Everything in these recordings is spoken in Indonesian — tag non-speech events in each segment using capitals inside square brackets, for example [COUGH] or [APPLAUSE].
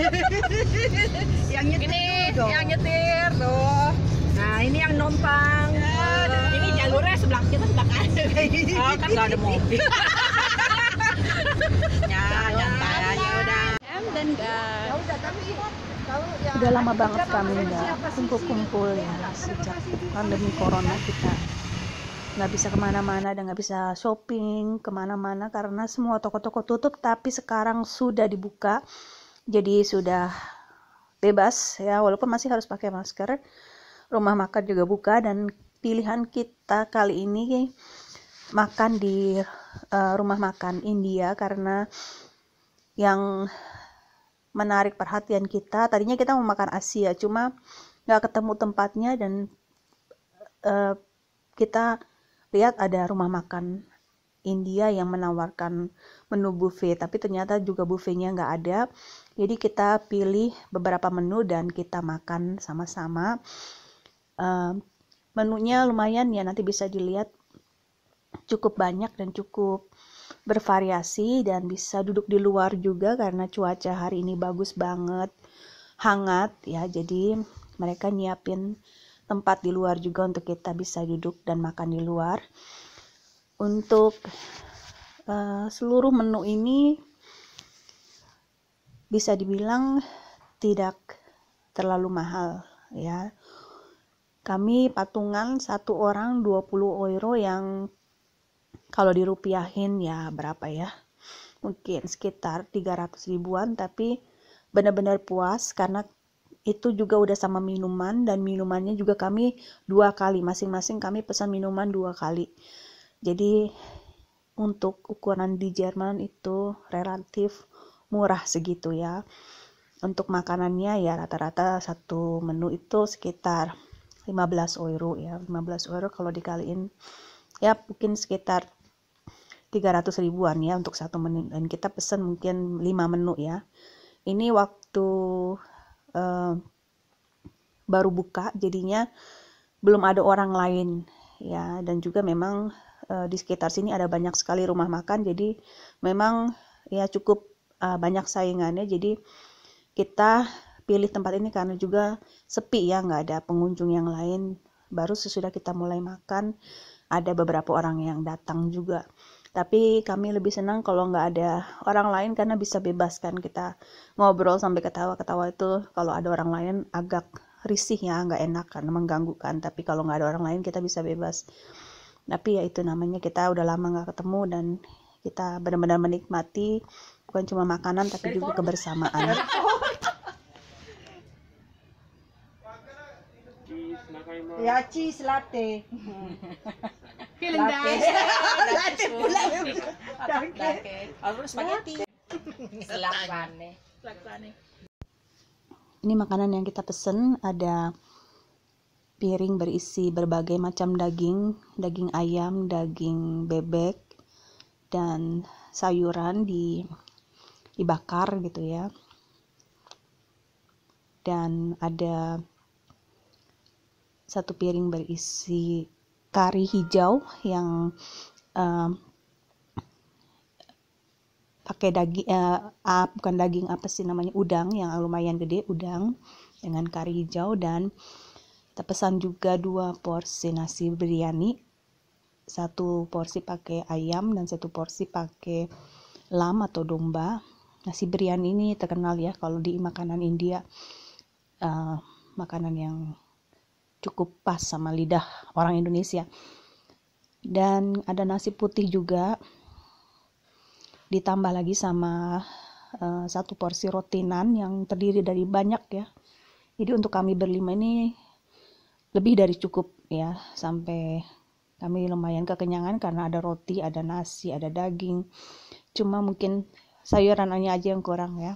[LAUGHS] yang nyetir ini dong. yang nyetir tuh nah ini yang numpang ya, uh, nah, ini jalurnya sebelah kita sebelah kanan [LAUGHS] oh, kan nggak ada mobil [LAUGHS] ya, nah, ya, ya, ya udah dan gas udah lama banget kami nggak kumpul-kumpul ya sejak pandemi corona kita nggak bisa kemana-mana dan nggak bisa shopping kemana-mana karena semua toko-toko tutup tapi sekarang sudah dibuka jadi sudah bebas ya walaupun masih harus pakai masker rumah makan juga buka dan pilihan kita kali ini makan di uh, rumah makan India karena yang menarik perhatian kita tadinya kita mau makan Asia cuma nggak ketemu tempatnya dan uh, kita lihat ada rumah makan India yang menawarkan menu buffet tapi ternyata juga buffetnya nggak ada jadi kita pilih beberapa menu dan kita makan sama-sama uh, menunya lumayan ya nanti bisa dilihat cukup banyak dan cukup bervariasi dan bisa duduk di luar juga karena cuaca hari ini bagus banget hangat ya jadi mereka nyiapin tempat di luar juga untuk kita bisa duduk dan makan di luar untuk uh, seluruh menu ini bisa dibilang tidak terlalu mahal ya kami patungan satu orang 20 euro yang kalau dirupiahin ya berapa ya mungkin sekitar 300 ribuan tapi benar-benar puas karena itu juga udah sama minuman dan minumannya juga kami dua kali masing-masing kami pesan minuman dua kali jadi untuk ukuran di Jerman itu relatif murah segitu ya untuk makanannya ya rata-rata satu menu itu sekitar 15 euro ya 15 euro kalau dikaliin ya mungkin sekitar 300 ribuan ya untuk satu menu dan kita pesen mungkin 5 menu ya ini waktu uh, baru buka jadinya belum ada orang lain ya dan juga memang Eh, di sekitar sini ada banyak sekali rumah makan jadi memang ya cukup uh, banyak saingannya jadi kita pilih tempat ini karena juga sepi ya nggak ada pengunjung yang lain baru sesudah kita mulai makan ada beberapa orang yang datang juga tapi kami lebih senang kalau nggak ada orang lain karena bisa bebaskan kita ngobrol sampai ketawa-ketawa itu kalau ada orang lain agak risih ya nggak enak kan mengganggu kan tapi kalau nggak ada orang lain kita bisa bebas tapi ya itu namanya kita udah lama nggak ketemu dan kita benar-benar menikmati bukan cuma makanan tapi juga kebersamaan ya cheese latte [LAUGHS] Latte Latte. Ini makanan yang kita pesen ada piring berisi berbagai macam daging, daging ayam, daging bebek, dan sayuran di dibakar gitu ya. Dan ada satu piring berisi kari hijau yang uh, pakai daging uh, uh, bukan daging apa sih namanya udang yang lumayan gede udang dengan kari hijau dan kita pesan juga dua porsi nasi biryani satu porsi pakai ayam dan satu porsi pakai lam atau domba nasi biryani ini terkenal ya kalau di makanan India uh, makanan yang cukup pas sama lidah orang Indonesia dan ada nasi putih juga ditambah lagi sama uh, satu porsi rotinan yang terdiri dari banyak ya jadi untuk kami berlima ini lebih dari cukup ya sampai kami lumayan kekenyangan karena ada roti, ada nasi, ada daging. Cuma mungkin hanya aja yang kurang ya.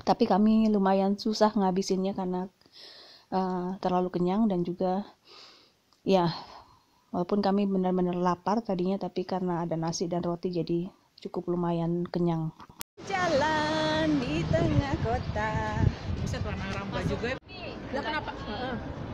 Tapi kami lumayan susah ngabisinnya karena uh, terlalu kenyang dan juga ya walaupun kami benar-benar lapar tadinya tapi karena ada nasi dan roti jadi cukup lumayan kenyang. Jalan di tengah kota. Bisa warna rampa juga. Lah kenapa? Uh -huh.